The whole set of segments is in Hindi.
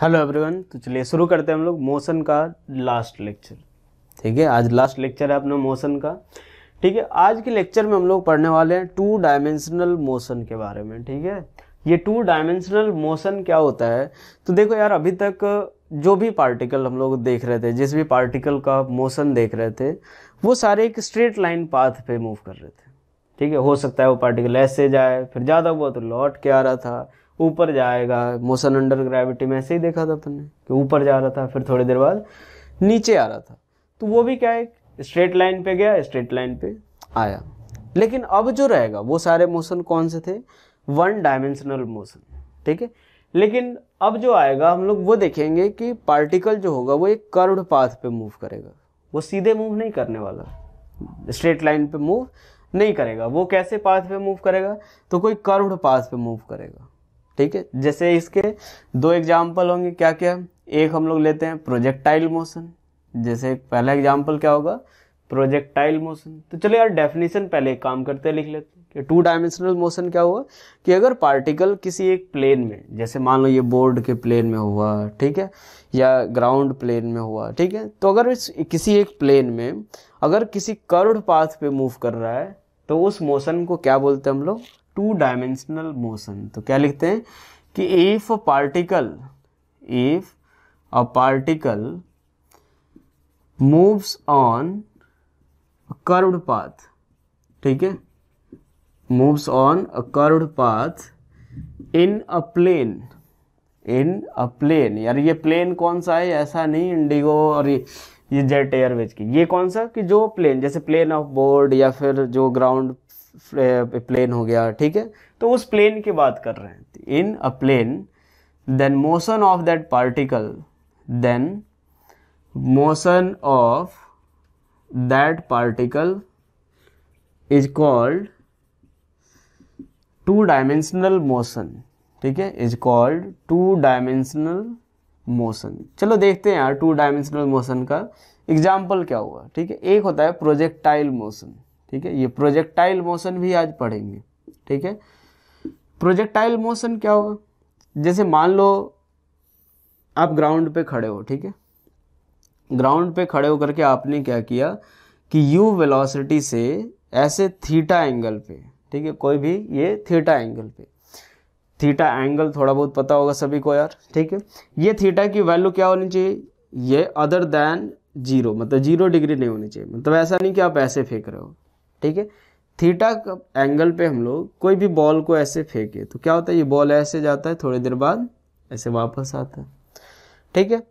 हेलो एवरीवन तो चलिए शुरू करते हैं हम लोग मोशन का लास्ट लेक्चर ठीक है आज लास्ट लेक्चर है अपना मोशन का ठीक है आज के लेक्चर में हम लोग पढ़ने वाले हैं टू डायमेंशनल मोशन के बारे में ठीक है ये टू डायमेंशनल मोशन क्या होता है तो देखो यार अभी तक जो भी पार्टिकल हम लोग देख रहे थे जिस भी पार्टिकल का मोशन देख रहे थे वो सारे एक स्ट्रेट लाइन पाथ पे मूव कर रहे थे ठीक है हो सकता है वो पार्टिकल ऐसे जाए फिर ज़्यादा हुआ तो लौट के आ रहा था ऊपर जाएगा मोशन अंडर ग्रेविटी में ऐसे ही देखा था अपन ने कि ऊपर जा रहा था फिर थोड़ी देर बाद नीचे आ रहा था तो वो भी क्या है स्ट्रेट लाइन पे गया स्ट्रेट लाइन पे आया लेकिन अब जो रहेगा वो सारे मोशन कौन से थे वन डायमेंशनल मोशन ठीक है लेकिन अब जो आएगा हम लोग वो देखेंगे कि पार्टिकल जो होगा वो एक कर्व्ड पाथ पे मूव करेगा वो सीधे मूव नहीं करने वाला स्ट्रेट लाइन पे मूव नहीं करेगा वो कैसे पाथ पे मूव करेगा तो कोई कर्व्ड पाथ पे मूव करेगा ठीक है जैसे इसके दो एग्जाम्पल होंगे क्या क्या एक हम लोग लेते हैं प्रोजेक्टाइल मोशन जैसे पहला एग्जाम्पल क्या होगा प्रोजेक्टाइल मोशन तो चलिए यार डेफिनेशन पहले एक काम करते हैं लिख लेते हैं कि टू डायमेंशनल मोशन क्या हुआ कि अगर पार्टिकल किसी एक प्लेन में जैसे मान लो ये बोर्ड के प्लेन में हुआ ठीक है या ग्राउंड प्लेन में हुआ ठीक है तो अगर इस किसी एक प्लेन में अगर किसी कर्व पाथ पे मूव कर रहा है तो उस मोशन को क्या बोलते हैं हम लोग टू डायमेंशनल मोशन तो क्या लिखते हैं कि if a particle if a particle moves on curved path ठीक है moves on a curved path in a plane in a plane यार ये प्लेन कौन सा है ऐसा नहीं इंडिगो और ये ये जेट एयरवेज की ये कौन सा कि जो प्लेन जैसे प्लेन ऑफ बोर्ड या फिर जो ग्राउंड प्लेन हो गया ठीक है तो उस प्लेन की बात कर रहे हैं in a plane then motion of that particle then motion of that particle is called two dimensional motion ठीक है is called two dimensional motion चलो देखते हैं यार टू डायमेंशनल मोशन का एग्जाम्पल क्या हुआ ठीक है एक होता है प्रोजेक्टाइल मोशन ठीक है ये प्रोजेक्टाइल मोशन भी आज पढ़ेंगे ठीक है प्रोजेक्टाइल मोशन क्या होगा जैसे मान लो आप ग्राउंड पे खड़े हो ठीक है ग्राउंड पे खड़े होकर के आपने क्या किया कि यू वेलोसिटी से ऐसे थीटा एंगल पे ठीक है कोई भी ये थीटा एंगल पे थीटा एंगल थोड़ा बहुत पता होगा सभी को यार ठीक है ये थीटा की वैल्यू क्या होनी चाहिए ये अदर देन जीरो मतलब जीरो डिग्री नहीं होनी चाहिए मतलब ऐसा नहीं कि आप ऐसे फेंक रहे हो ठीक है थीटा एंगल पे हम लोग कोई भी बॉल को ऐसे फेंके तो क्या होता है ये बॉल ऐसे जाता है थोड़ी देर बाद ऐसे वापस आता है ठीक है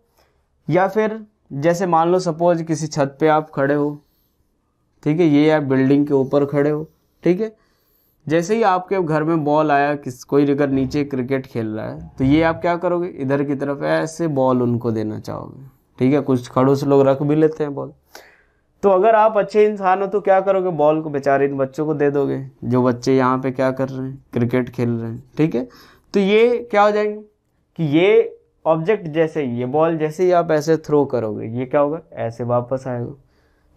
या फिर जैसे मान लो सपोज किसी छत पे आप खड़े हो ठीक है ये आप बिल्डिंग के ऊपर खड़े हो ठीक है जैसे ही आपके घर में बॉल आया किस कोई अगर नीचे क्रिकेट खेल रहा है तो ये आप क्या करोगे इधर की तरफ ऐसे बॉल उनको देना चाहोगे ठीक है कुछ खड़ों से लोग रख भी लेते हैं बॉल तो अगर आप अच्छे इंसान हो तो क्या करोगे बॉल को बेचारे इन बच्चों को दे दोगे जो बच्चे यहाँ पे क्या कर रहे हैं क्रिकेट खेल रहे हैं ठीक है तो ये क्या हो जाएंगे कि ये ऑब्जेक्ट जैसे ही ये बॉल जैसे ही आप ऐसे थ्रो करोगे ये क्या होगा ऐसे वापस आएगा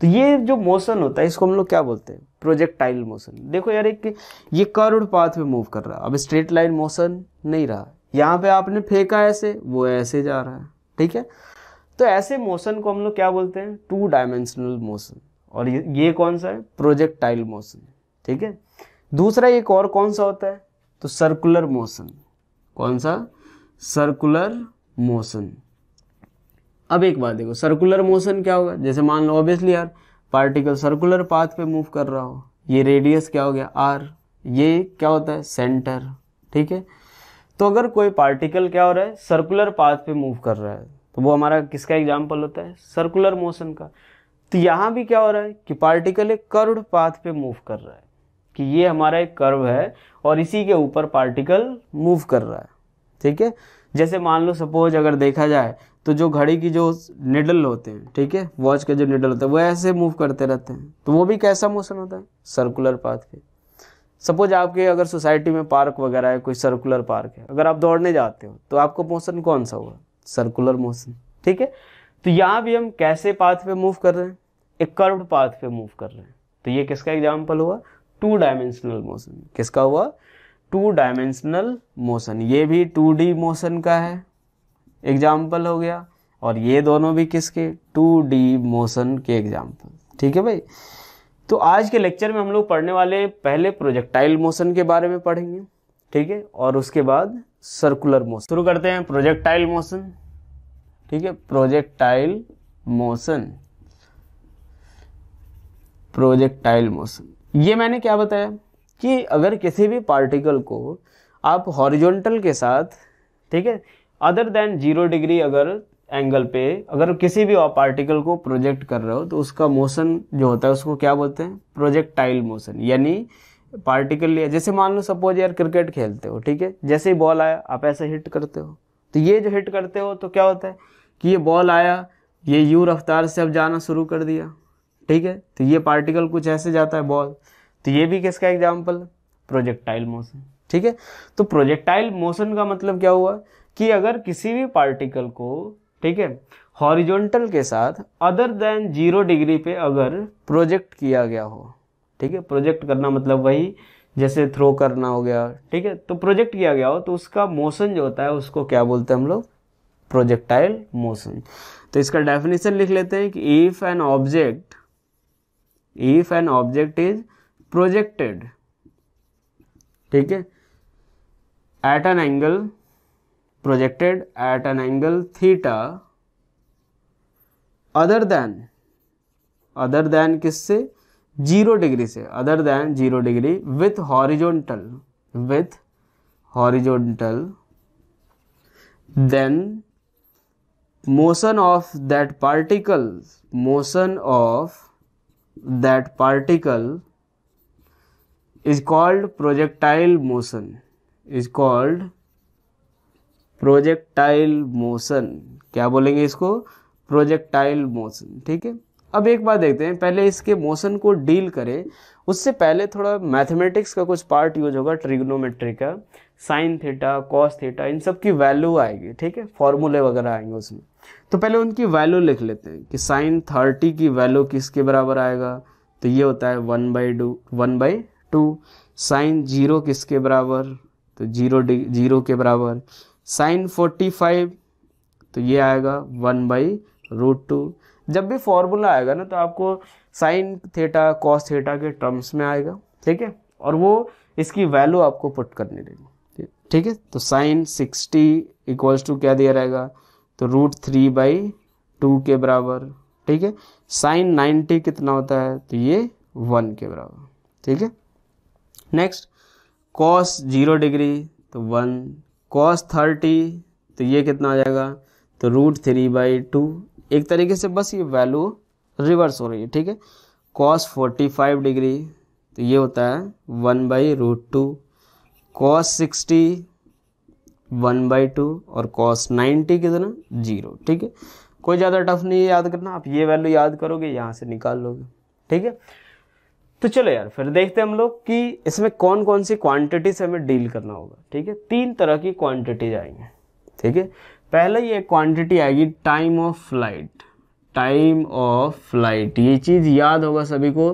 तो ये जो मोशन होता है इसको हम लोग क्या बोलते हैं प्रोजेक्टाइल मोशन देखो यार एक ये करुड़ पाथ में मूव कर रहा है अब स्ट्रेट लाइन मोशन नहीं रहा यहाँ पे आपने फेंका ऐसे वो ऐसे जा रहा है ठीक है तो ऐसे मोशन को हम लोग क्या बोलते हैं टू डायमेंशनल मोशन और ये ये कौन सा है प्रोजेक्टाइल मोशन ठीक है दूसरा एक और कौन सा होता है तो सर्कुलर मोशन कौन सा सर्कुलर मोशन अब एक बात देखो सर्कुलर मोशन क्या होगा जैसे मान लो ऑब्वियसली यार पार्टिकल सर्कुलर पाथ पे मूव कर रहा हो ये रेडियस क्या हो गया आर ये क्या होता है सेंटर ठीक है तो अगर कोई पार्टिकल क्या हो रहा है सर्कुलर पाथ पे मूव कर रहा है तो वो हमारा किसका एग्जाम्पल होता है सर्कुलर मोशन का तो यहाँ भी क्या हो रहा है कि पार्टिकल एक कर्व पाथ पे मूव कर रहा है कि ये हमारा एक कर्व है और इसी के ऊपर पार्टिकल मूव कर रहा है ठीक है जैसे मान लो सपोज अगर देखा जाए तो जो घड़ी की जो निडल होते हैं ठीक है वॉच के जो निडल होते हैं वो ऐसे मूव करते रहते हैं तो वो भी कैसा मोशन होता है सर्कुलर पाथ पे सपोज आपके अगर सोसाइटी में पार्क वगैरह है कोई सर्कुलर पार्क है अगर आप दौड़ने जाते हो तो आपको मोशन कौन सा होगा सर्कुलर मोशन ठीक है तो यहां भी हम कैसे पाथ पे मूव कर रहे हैं एक कर्व पाथ पे मूव कर रहे हैं तो ये किसका एग्जाम्पल हुआ टू डायमेंशनल मोशन किसका हुआ टू डायमेंशनल मोशन ये भी टू डी मोशन का है एग्जाम्पल हो गया और ये दोनों भी किसके टू डी मोशन के एग्जाम्पल ठीक है भाई तो आज के लेक्चर में हम लोग पढ़ने वाले पहले प्रोजेक्टाइल मोशन के बारे में पढ़ेंगे ठीक है और उसके बाद सर्कुलर मोशन शुरू करते हैं प्रोजेक्टाइल मोशन ठीक है प्रोजेक्टाइल मोशन प्रोजेक्टाइल मोशन ये मैंने क्या बताया कि अगर किसी भी पार्टिकल को आप हॉरिजॉन्टल के साथ ठीक है अदर देन जीरो डिग्री अगर एंगल पे अगर किसी भी पार्टिकल को प्रोजेक्ट कर रहे हो तो उसका मोशन जो होता है उसको क्या बोलते हैं प्रोजेक्टाइल मोशन यानी पार्टिकल लिया जैसे मान लो सपोज यार क्रिकेट खेलते हो ठीक है जैसे ही बॉल आया आप ऐसे हिट करते हो तो ये जो हिट करते हो तो क्या होता है कि ये बॉल आया ये यू रफ्तार से अब जाना शुरू कर दिया ठीक है तो ये पार्टिकल कुछ ऐसे जाता है बॉल तो ये भी किसका एग्जाम्पल है प्रोजेक्टाइल मोशन ठीक है तो प्रोजेक्टाइल मोशन का मतलब क्या हुआ कि अगर किसी भी पार्टिकल को ठीक है हॉरिजॉन्टल के साथ अदर देन जीरो डिग्री पे अगर प्रोजेक्ट किया गया हो ठीक है प्रोजेक्ट करना मतलब वही जैसे थ्रो करना हो गया ठीक है तो प्रोजेक्ट किया गया हो तो उसका मोशन जो होता है उसको क्या बोलते हैं हम लोग प्रोजेक्टाइल मोशन तो इसका डेफिनेशन लिख लेते हैं कि if an object if an object is projected ठीक है at an angle projected at an angle theta other than other than किससे जीरो डिग्री से other than zero degree with horizontal with horizontal then motion of that particle motion of that particle is called projectile motion is called projectile motion क्या बोलेंगे इसको प्रोजेक्टाइल मोशन ठीक है अब एक बार देखते हैं पहले इसके मोशन को डील करें उससे पहले थोड़ा मैथमेटिक्स का कुछ पार्ट यूज होगा ट्रिग्नोमेट्री का साइन थीटा कॉस थीटा इन सब की वैल्यू आएगी ठीक है फॉर्मूले वगैरह आएंगे उसमें तो पहले उनकी वैल्यू लिख लेते हैं कि साइन थर्टी की वैल्यू किसके बराबर आएगा तो ये होता है one by two one by two sine zero किसके बराबर तो जीरो डी जीरो के बराबर साइन फोर्टी फाइव तो ये आएगा वन बाई रूट टू जब भी फॉर्मूला आएगा ना तो आपको साइन थेटा कॉस थेटा के टर्म्स में आएगा ठीक है और वो इसकी वैल्यू आपको पुट करनी रहेगी ठीक है तो साइन सिक्सटी इक्वल्स टू क्या दिया रहेगा तो रूट थ्री बाई टू के बराबर ठीक है साइन नाइन्टी कितना होता है तो ये वन के बराबर ठीक है नेक्स्ट कॉस जीरो डिग्री तो वन कॉस थर्टी तो ये कितना आ जाएगा तो रूट थ्री बाई टू एक तरीके से बस ये वैल्यू रिवर्स हो रही है ठीक है कॉस फोर्टी फाइव डिग्री तो ये होता है one by root two cos sixty one by two और कॉस नाइन्टी कितना जीरो ठीक है कोई ज़्यादा टफ नहीं है याद करना आप ये वैल्यू याद करोगे यहाँ से निकाल लोगे ठीक है तो चलो यार फिर देखते हैं हम लोग कि इसमें कौन कौन सी क्वांटिटी से हमें डील करना होगा ठीक है तीन तरह की क्वांटिटीज आएंगे ठीक है पहले ये क्वांटिटी आएगी time of flight time of flight ये चीज़ याद होगा सभी को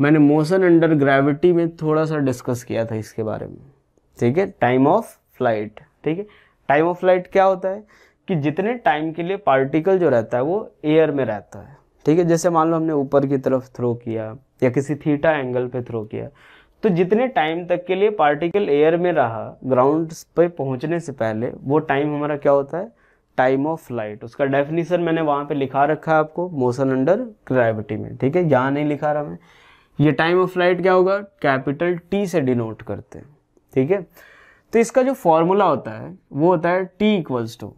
मैंने मोशन अंडर ग्रेविटी में थोड़ा सा डिस्कस किया था इसके बारे में ठीक है टाइम ऑफ फ्लाइट ठीक है टाइम ऑफ फ्लाइट क्या होता है कि जितने टाइम के लिए पार्टिकल जो रहता है वो एयर में रहता है ठीक है जैसे मान लो हमने ऊपर की तरफ थ्रो किया या किसी थीटा एंगल पे थ्रो किया तो जितने टाइम तक के लिए पार्टिकल एयर में रहा ग्राउंड पर पहुंचने से पहले वो टाइम हमारा क्या होता है टाइम ऑफ फ्लाइट उसका डेफिनेशन मैंने वहाँ पे लिखा रखा है आपको मोशन अंडर ग्रेविटी में ठीक है यहाँ नहीं लिखा रहा मैं ये टाइम ऑफ फ्लाइट क्या होगा कैपिटल टी से डिनोट करते हैं ठीक है तो इसका जो फॉर्मूला होता है वो होता है टी इक्वल्स टू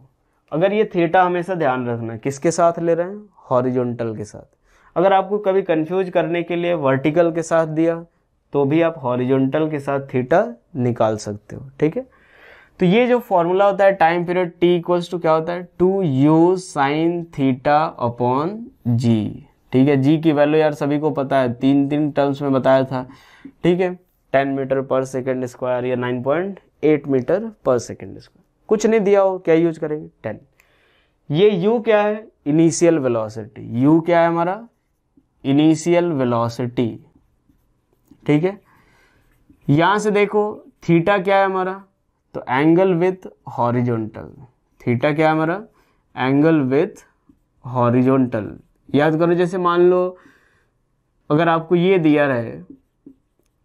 अगर ये थीटा हमेशा ध्यान रखना किसके साथ ले रहे हैं हॉरिजोनटल के साथ अगर आपको कभी कंफ्यूज करने के लिए वर्टिकल के साथ दिया तो भी आप हॉरिजॉन्टल के साथ थीटा निकाल सकते हो ठीक है तो ये जो फॉर्मूला होता है time period T equals to क्या होता है two u sine theta upon g ठीक है जी की वैल्यू यार सभी को पता है तीन तीन टर्म्स में बताया था ठीक है ten metre per second square या nine point eight metre per second square कुछ नहीं दिया हो क्या यूज करेंगे टेन ये यू क्या है इनिशियल वेलोसिटी यू क्या है हमारा इनिशियल वेलोसिटी ठीक है यहां से देखो थीटा क्या है हमारा तो एंगल विथ हॉरिजॉन्टल थीटा क्या है हमारा एंगल विथ हॉरिजॉन्टल याद करो जैसे मान लो अगर आपको ये दिया रहे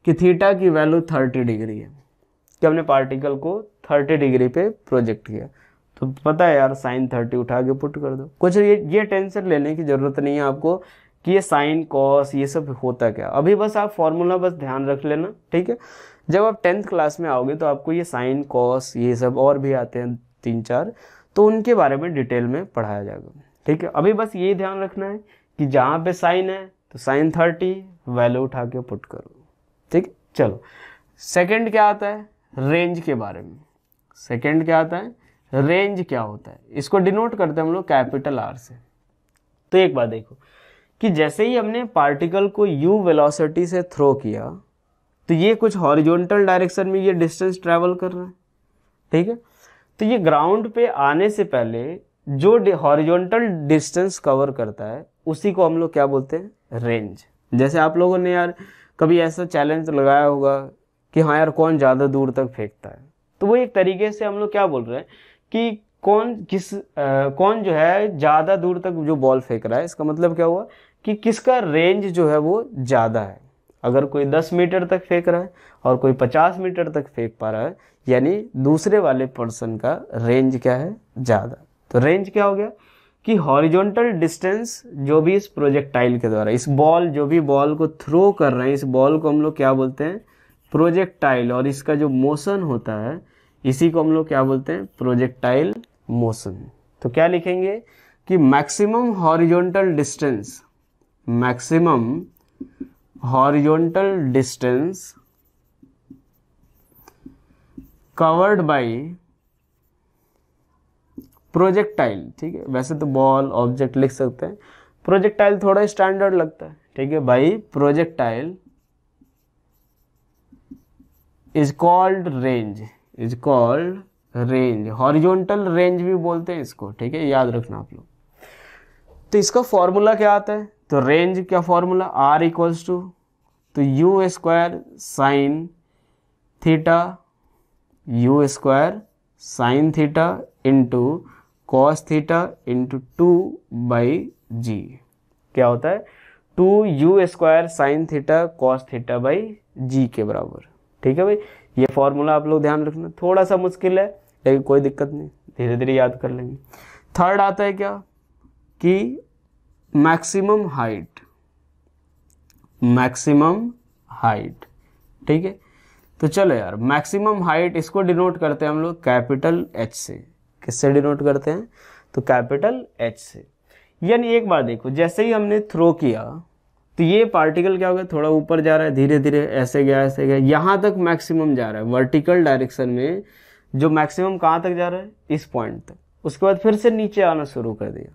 कि थीटा की वैल्यू थर्टी डिग्री है कि हमने पार्टिकल को थर्टी डिग्री पे प्रोजेक्ट किया तो पता है यार साइन थर्टी उठा के पुट कर दो कुछ ये ये टेंशन लेने की ज़रूरत नहीं है आपको कि ये साइन कॉस ये सब होता क्या अभी बस आप फॉर्मूला बस ध्यान रख लेना ठीक है जब आप टेंथ क्लास में आओगे तो आपको ये साइन कॉस ये सब और भी आते हैं तीन चार तो उनके बारे में डिटेल में पढ़ाया जाएगा ठीक है अभी बस ये ध्यान रखना है कि जहाँ पे साइन है तो साइन थर्टी वैल्यू उठा के पुट करो ठीक चलो सेकेंड क्या आता है रेंज के बारे में सेकेंड क्या आता है रेंज क्या होता है इसको डिनोट करते हैं हम लोग कैपिटल आर से तो एक बार देखो कि जैसे ही हमने पार्टिकल को u वेलोसिटी से थ्रो किया तो ये कुछ हॉरिजॉन्टल डायरेक्शन में ये डिस्टेंस ट्रैवल कर रहा है ठीक है तो ये ग्राउंड पे आने से पहले जो हॉरिजॉन्टल डिस्टेंस कवर करता है उसी को हम लोग क्या बोलते हैं रेंज जैसे आप लोगों ने यार कभी ऐसा चैलेंज लगाया होगा कि हाँ यार कौन ज़्यादा दूर तक फेंकता है तो वो एक तरीके से हम लोग क्या बोल रहे हैं कि कौन किस आ, कौन जो है ज़्यादा दूर तक जो बॉल फेंक रहा है इसका मतलब क्या हुआ कि किसका रेंज जो है वो ज़्यादा है अगर कोई 10 मीटर तक फेंक रहा है और कोई 50 मीटर तक फेंक पा रहा है यानी दूसरे वाले पर्सन का रेंज क्या है ज़्यादा तो रेंज क्या हो गया कि हॉरिजॉन्टल डिस्टेंस जो भी इस प्रोजेक्टाइल के द्वारा इस बॉल जो भी बॉल को थ्रो कर रहे हैं इस बॉल को हम लोग क्या बोलते हैं प्रोजेक्टाइल और इसका जो मोशन होता है इसी को हम लोग क्या बोलते हैं प्रोजेक्टाइल मोशन तो क्या लिखेंगे कि maximum horizontal distance maximum horizontal distance covered by projectile ठीक है वैसे तो बॉल ऑब्जेक्ट लिख सकते हैं प्रोजेक्टाइल थोड़ा स्टैंडर्ड लगता है ठीक है by projectile is called range is called range horizontal range भी बोलते हैं इसको ठीक है याद रखना आप लोग तो इसका फॉर्मूला क्या आता है तो रेंज क्या फॉर्मूला आर इक्वल्स टू तो u square sine theta u square sine theta into cos theta into two by g क्या होता है two u square sine theta cos theta by g के बराबर ठीक है भाई ये फॉर्मूला आप लोग ध्यान रखना थोड़ा सा मुश्किल है लेकिन कोई दिक्कत नहीं धीरे धीरे याद कर लेंगे थर्ड आता है क्या कि मैक्सिमम हाइट मैक्सिमम हाइट ठीक है तो चलो यार मैक्सिमम हाइट इसको डिनोट करते हैं हम लोग कैपिटल एच से किससे डिनोट करते हैं तो कैपिटल एच से यानी एक बार देखो जैसे ही हमने थ्रो किया तो ये पार्टिकल क्या हो गया थोड़ा ऊपर जा रहा है धीरे धीरे ऐसे गया ऐसे गया यहाँ तक मैक्सिमम जा रहा है वर्टिकल डायरेक्शन में जो मैक्सिमम कहाँ तक जा रहा है इस पॉइंट तक उसके बाद फिर से नीचे आना शुरू कर दिया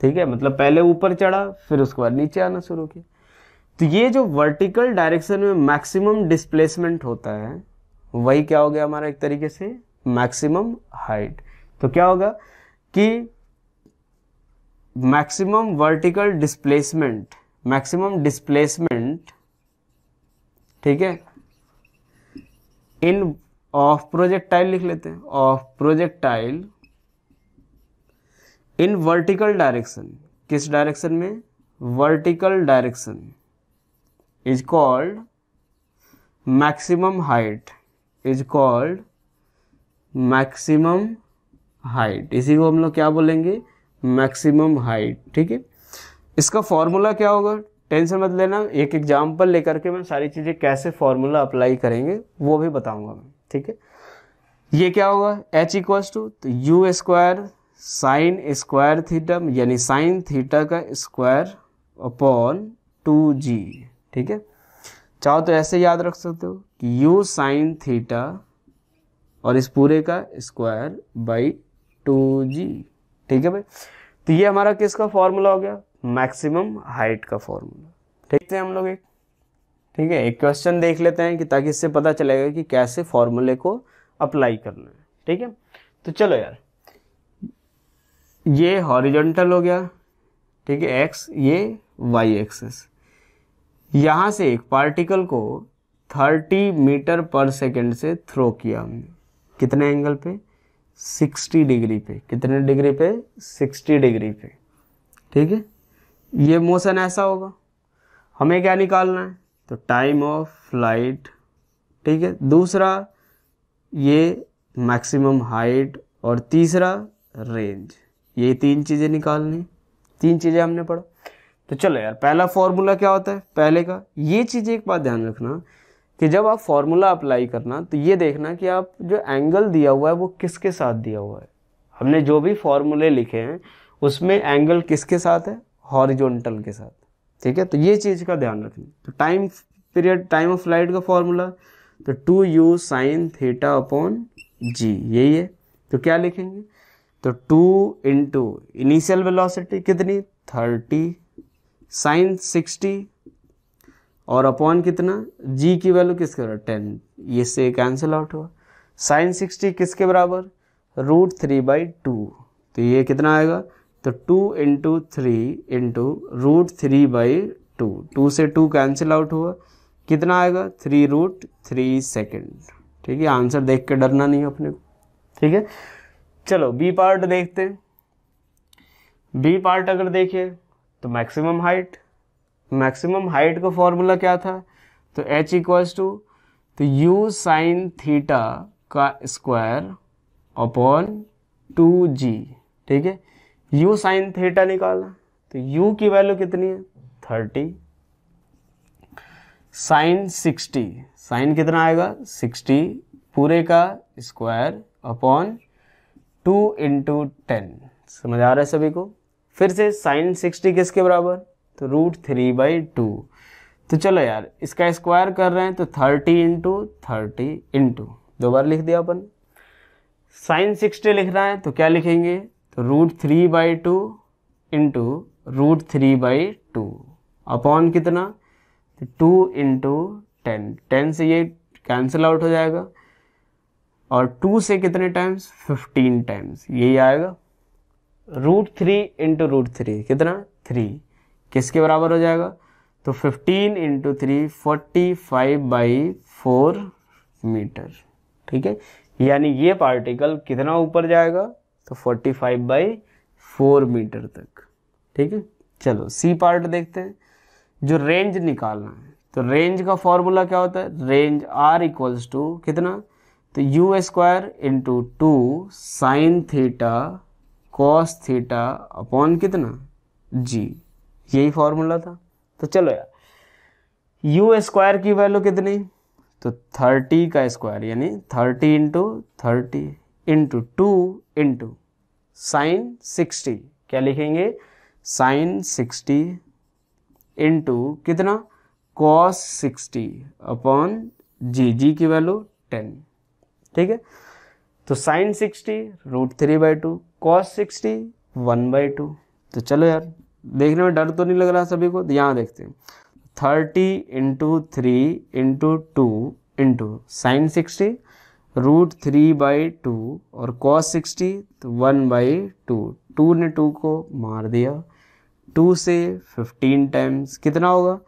ठीक है मतलब पहले ऊपर चढ़ा फिर उसके बाद नीचे आना शुरू किया तो ये जो वर्टिकल डायरेक्शन में मैक्सिमम डिस्प्लेसमेंट होता है वही क्या हो गया हमारा एक तरीके से मैक्सिमम हाइट तो क्या होगा कि maximum vertical displacement maximum displacement ठीक है इन ऑफ प्रोजेक्टाइल लिख लेते हैं of projectile in vertical direction किस डायरेक्शन में vertical direction is called maximum height is called maximum height इसी को हम लोग क्या बोलेंगे मैक्सिमम हाइट ठीक है इसका फॉर्मूला क्या होगा टेंशन मत लेना एक एग्जाम्पल लेकर के मैं सारी चीज़ें कैसे फॉर्मूला अप्लाई करेंगे वो भी बताऊंगा मैं ठीक है ये क्या होगा h इक्वल्स टू तो u square sine square theta यानी साइन थीटा का स्क्वायर अपॉन टू जी ठीक है चाहो तो ऐसे याद रख सकते हो कि u साइन थीटा और इस पूरे का स्क्वायर बाई टू जी ठीक है भाई तो ये हमारा किसका फॉर्मूला हो गया मैक्सिमम हाइट का फॉर्मूला ठीक है हम लोग एक ठीक है एक क्वेश्चन देख लेते हैं कि ताकि इससे पता चलेगा कि कैसे फॉर्मूले को अप्लाई करना है ठीक है तो चलो यार ये हॉरिजॉन्टल हो गया ठीक है एक्स ये वाई एक्सेस यहाँ से एक पार्टिकल को 30 मीटर पर सेकंड से थ्रो किया हमने कितने एंगल पे 60 डिग्री पे कितने डिग्री पे 60 डिग्री पे ठीक है ये मोशन ऐसा होगा हमें क्या निकालना है तो टाइम ऑफ फ्लाइट ठीक है दूसरा ये मैक्सिमम हाइट और तीसरा रेंज ये तीन चीज़ें निकालनी तीन चीज़ें हमने पढ़ा तो चलो यार पहला फॉर्मूला क्या होता है पहले का ये चीज़ एक बात ध्यान रखना कि जब आप फॉर्मूला अप्लाई करना तो ये देखना कि आप जो एंगल दिया हुआ है वो किसके साथ दिया हुआ है हमने जो भी फॉर्मूले लिखे हैं उसमें एंगल किसके साथ है हॉरिजोनटल के साथ ठीक है तो ये चीज़ का ध्यान रखना तो time period time of light का फॉर्मूला तो to u sine theta upon जी यही है तो क्या लिखेंगे तो टू इंटू इनिशियल वेलोसिटी कितनी थर्टी साइन सिक्सटी और अपॉन कितना जी की वैल्यू किसके बराबर टेन ये से कैंसिल आउट हुआ साइन सिक्सटी किसके बराबर रूट थ्री बाई टू तो ये कितना आएगा तो two into three into root three by two two से टू कैंसिल आउट हुआ कितना आएगा थ्री रूट थ्री सेकेंड ठीक है आंसर देख के डरना नहीं अपने को ठीक है चलो बी पार्ट देखते हैं बी पार्ट अगर देखे तो मैक्सिमम हाइट मैक्सिमम हाइट का फॉर्मूला क्या था तो h इक्वल्स टू तो u साइन थीटा का स्क्वायर अपॉन टू जी ठीक है u साइन थीटा निकाला तो u की वैल्यू कितनी है थर्टी साइन सिक्सटी साइन कितना आएगा सिक्सटी पूरे का square upon two into ten समझ आ रहा है सभी को फिर से साइन सिक्सटी किसके बराबर तो रूट थ्री बाई टू तो चलो यार इसका स्क्वायर कर रहे हैं तो थर्टी इंटू थर्टी इंटू दो बार लिख दिया अपन साइन सिक्सटी लिख रहा है तो क्या लिखेंगे तो root three by two into root three by two upon कितना तो टू इंटू टेन टेन से ये कैंसिल आउट हो जाएगा और टू से कितने टाइम्स फिफ्टीन टाइम्स यही आएगा root three into root three कितना थ्री किसके बराबर हो जाएगा तो fifteen into three forty five by four metre ठीक है यानी ये पार्टिकल कितना ऊपर जाएगा तो forty five by four metre तक ठीक है चलो सी पार्ट देखते हैं जो रेंज निकालना है तो रेंज का फॉर्मूला क्या होता है रेंज आर इक्वल्स टू कितना तो u square into two sine theta cos theta upon कितना जी यही फॉर्मूला था तो चलो यार यू स्क्वायर की वैल्यू कितनी तो थर्टी का स्क्वायर यानी thirty into thirty into two into sine sixty क्या लिखेंगे साइन सिक्सटी इंटू कितना cos sixty upon g g की वैल्यू टेन ठीक है तो sine sixty root three by two cos sixty one by two तो चलो यार देखने में डर तो नहीं लग रहा सभी को तो यहाँ देखते हैं thirty into three into two into sine sixty root three by two और कॉस सिक्सटी तो वन बाई टू टू ने टू को मार दिया टू से फिफ्टीन टाइम्स कितना होगा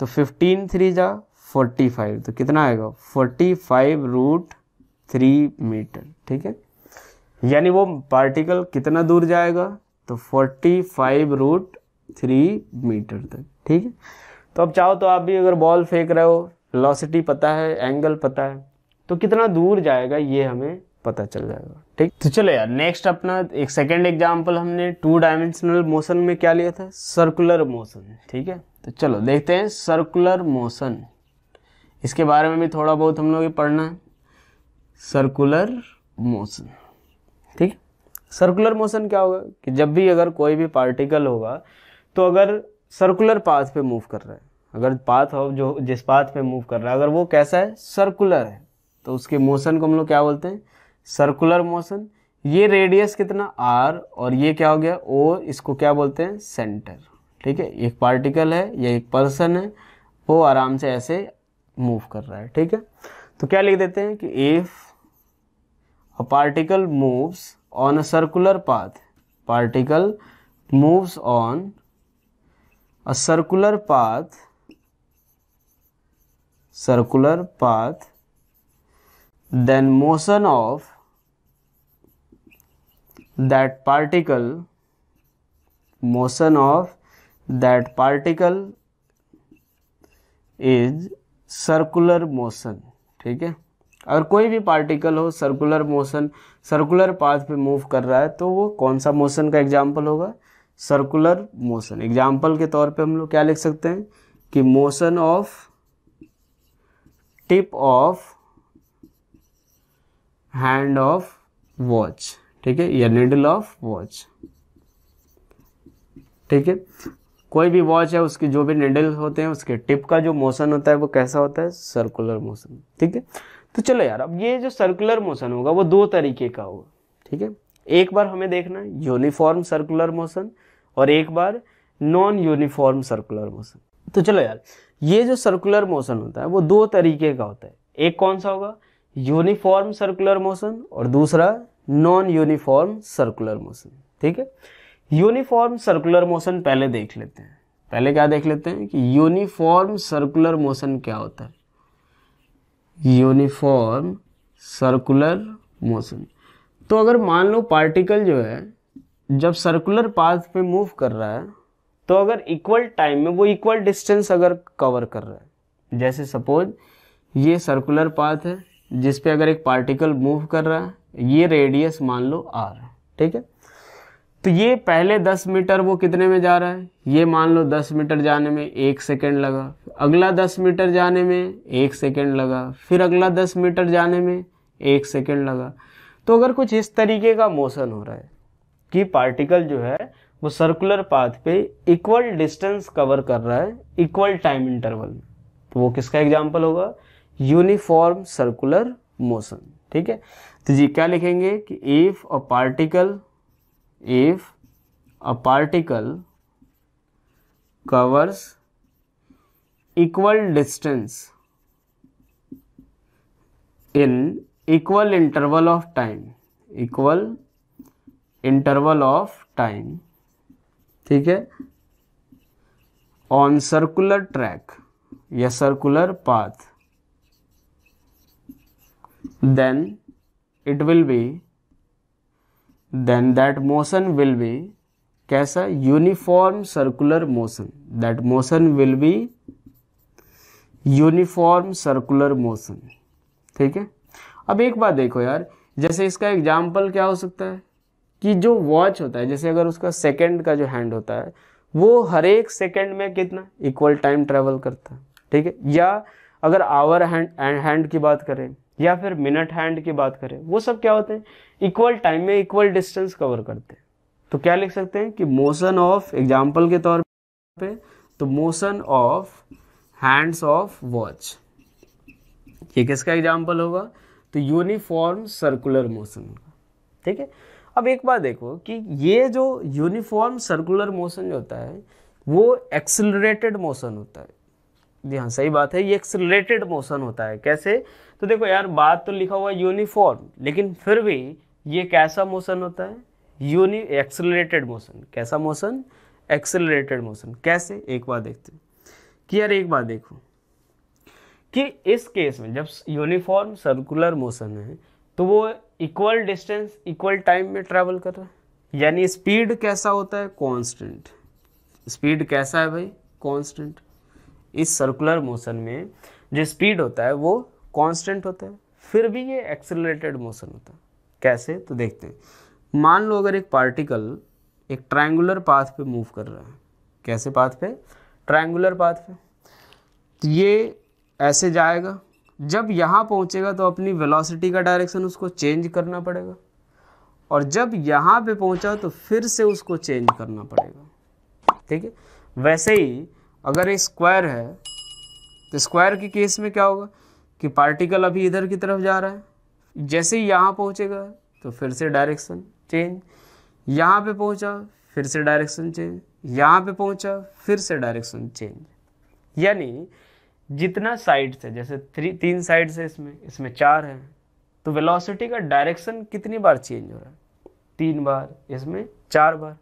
तो फिफ्टीन थ्री जा फोर्टी फाइव तो कितना आएगा forty five root three metre ठीक है यानी वो पार्टिकल कितना दूर जाएगा तो forty five root three metre तक ठीक है तो अब चाहो तो आप भी अगर बॉल फेंक रहे हो वेलोसिटी पता है एंगल पता है तो कितना दूर जाएगा ये हमें पता चल जाएगा ठीक तो चलो यार नेक्स्ट अपना एक सेकेंड एग्जाम्पल हमने टू डायमेंशनल मोशन में क्या लिया था सर्कुलर मोशन ठीक है तो चलो देखते हैं सर्कुलर मोशन इसके बारे में भी थोड़ा बहुत हम लोग पढ़ना है सर्कुलर मोशन ठीक सर्कुलर मोशन क्या होगा कि जब भी अगर कोई भी पार्टिकल होगा तो अगर सर्कुलर पाथ पे मूव कर रहा है अगर पाथ हो जो जिस पाथ पे मूव कर रहा है अगर वो कैसा है सर्कुलर है तो उसके मोशन को हम लोग क्या बोलते हैं सर्कुलर मोशन ये रेडियस कितना आर और ये क्या हो गया ओ इसको क्या बोलते हैं सेंटर ठीक है एक पार्टिकल है या एक पर्सन है वो आराम से ऐसे मूव कर रहा है ठीक है तो क्या लिख देते हैं कि if a particle moves on a circular path particle moves on a circular path circular path then motion of that particle motion of that particle is circular motion ठीक है अगर कोई भी पार्टिकल हो सर्कुलर मोशन सर्कुलर पाथ पे मूव कर रहा है तो वो कौन सा मोशन का एग्जाम्पल होगा सर्कुलर मोशन एग्जाम्पल के तौर पे हम लोग क्या लिख सकते हैं कि motion of tip of hand of watch ठीक है या निडल ऑफ वॉच ठीक है कोई भी वॉच है उसकी जो भी निडल होते हैं उसके टिप का जो मोशन होता है वो कैसा होता है सर्कुलर मोशन ठीक है तो चलो यार अब ये जो सर्कुलर मोशन होगा वो दो तरीके का होगा ठीक है एक बार हमें देखना है यूनिफॉर्म सर्कुलर मोशन और एक बार नॉन यूनिफॉर्म सर्कुलर मोशन तो चलो यार ये जो सर्कुलर मोशन होता है वो दो तरीके का होता है एक कौन सा होगा यूनिफॉर्म सर्कुलर मोशन और दूसरा नॉन यूनिफॉर्म सर्कुलर मोशन ठीक है यूनिफॉर्म सर्कुलर मोशन पहले देख लेते हैं पहले क्या देख लेते हैं कि यूनिफॉर्म सर्कुलर मोशन क्या होता है यूनिफॉर्म सर्कुलर मोशन तो अगर मान लो पार्टिकल जो है जब सर्कुलर पाथ पे मूव कर रहा है तो अगर इक्वल टाइम में वो इक्वल डिस्टेंस अगर कवर कर रहा है जैसे सपोज ये सर्कुलर पाथ है जिस पे अगर एक पार्टिकल मूव कर रहा है ये रेडियस मान लो आर ठीक है तो ये पहले दस मीटर वो कितने में जा रहा है ये मान लो दस मीटर जाने में एक सेकेंड लगा अगला दस मीटर जाने में एक सेकेंड लगा फिर अगला दस मीटर जाने में एक सेकेंड लगा तो अगर कुछ इस तरीके का मोशन हो रहा है कि पार्टिकल जो है वो सर्कुलर पाथ पे इक्वल डिस्टेंस कवर कर रहा है इक्वल टाइम इंटरवल में तो वो किसका एग्जाम्पल होगा यूनिफॉर्म सर्कुलर मोशन ठीक है तो जी क्या लिखेंगे कि if a particle if a particle covers equal distance in equal interval of time equal interval of time ठीक है ऑन सर्कुलर ट्रैक या circular path then it will be then that motion will be कैसा uniform circular motion that motion will be uniform circular motion ठीक है अब एक बात देखो यार जैसे इसका एग्जाम्पल क्या हो सकता है कि जो वॉच होता है जैसे अगर उसका सेकेंड का जो हैंड होता है वो हर एक सेकेंड में कितना इक्वल टाइम ट्रेवल करता है ठीक है या अगर आवर हैंड हैंड की बात करें या फिर मिनट हैंड की बात करें वो सब क्या होते हैं इक्वल टाइम में इक्वल डिस्टेंस कवर करते हैं तो क्या लिख सकते हैं कि मोशन ऑफ एग्जाम्पल के तौर पे तो motion of hands of watch ये किसका एग्जाम्पल होगा तो यूनिफॉर्म सर्कुलर मोशन होगा ठीक है अब एक बात देखो कि ये जो यूनिफॉर्म सर्कुलर मोशन जो होता है वो एक्सिलरेटेड मोशन होता है जी हाँ सही बात है ये एक्सलेटेड मोशन होता है कैसे तो देखो यार बात तो लिखा हुआ है यूनिफॉर्म लेकिन फिर भी ये कैसा मोशन होता है यूनि एक्सलेटेड मोशन कैसा मोशन एक्सलेटेड मोशन कैसे एक बार देखते हैं कि यार एक बार देखो कि इस केस में जब यूनिफॉर्म सर्कुलर मोशन है तो वो इक्वल डिस्टेंस इक्वल टाइम में ट्रैवल कर रहा है यानी स्पीड कैसा होता है कांस्टेंट स्पीड कैसा है भाई कांस्टेंट इस सर्कुलर मोशन में जो स्पीड होता है वो कांस्टेंट होता है फिर भी ये एक्सेलरेटेड मोशन होता है कैसे तो देखते हैं मान लो अगर एक पार्टिकल एक ट्रायंगुलर पाथ पे मूव कर रहा है कैसे पाथ पे ट्रायंगुलर पाथ पे तो ये ऐसे जाएगा जब यहाँ पहुँचेगा तो अपनी वेलोसिटी का डायरेक्शन उसको चेंज करना पड़ेगा और जब यहाँ पे पहुँचा तो फिर से उसको चेंज करना पड़ेगा ठीक है वैसे ही अगर ये स्क्वायर है तो स्क्वायर के केस में क्या होगा कि पार्टिकल अभी इधर की तरफ जा रहा है जैसे ही यहाँ पहुँचेगा तो फिर से डायरेक्शन चेंज यहाँ पे पहुँचा फिर से डायरेक्शन चेंज यहाँ पे पहुँचा फिर से डायरेक्शन चेंज यानी जितना साइड्स है जैसे थ्री तीन साइड्स है इसमें इसमें चार है तो वेलोसिटी का डायरेक्शन कितनी बार चेंज हो रहा है तीन बार इसमें चार बार